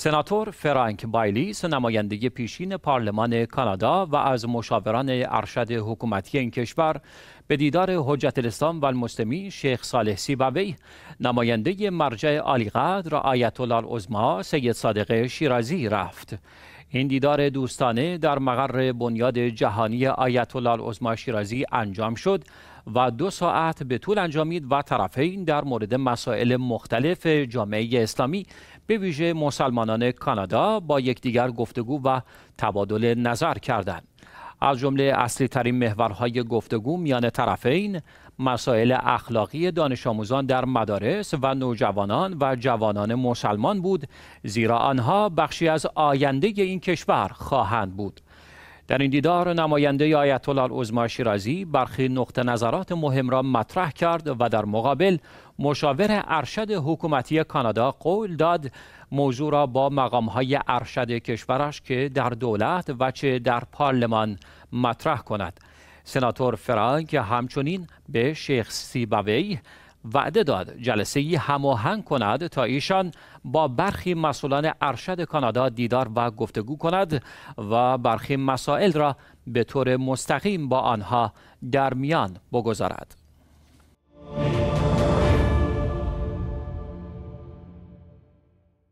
سناتور فرانک بایلیس نماینده پیشین پارلمان کانادا و از مشاوران ارشد حکومتی این کشور به دیدار حجت الاسلام و المسلمین شیخ صالح سیبوی نماینده مرجع عالیقدر آیت الله العظما سید صادق شیرازی رفت این دیدار دوستانه در مقر بنیاد جهانی آیت الله العظما شیرازی انجام شد و دو ساعت به طول انجامید و طرفین در مورد مسائل مختلف جامعه اسلامی به ویژه مسلمانان کانادا با یکدیگر گفتگو و تبادل نظر کردند از جمله اصلی ترین محورهای گفتگو میان طرفین مسائل اخلاقی دانش آموزان در مدارس و نوجوانان و جوانان مسلمان بود زیرا آنها بخشی از آینده این کشور خواهند بود در این دیدار نماینده آیت الله العظما شیرازی برخی نقطه نظرات مهم را مطرح کرد و در مقابل مشاور ارشد حکومتی کانادا قول داد موضوع را با های ارشد کشورش که در دولت و چه در پارلمان مطرح کند سناتور فرانک همچنین به شیخ سیبوی وعده داد جلسه ای هماهنگ کند تا ایشان با برخی مسئولان ارشد کانادا دیدار و گفتگو کند و برخی مسائل را به طور مستقیم با آنها در میان بگذارد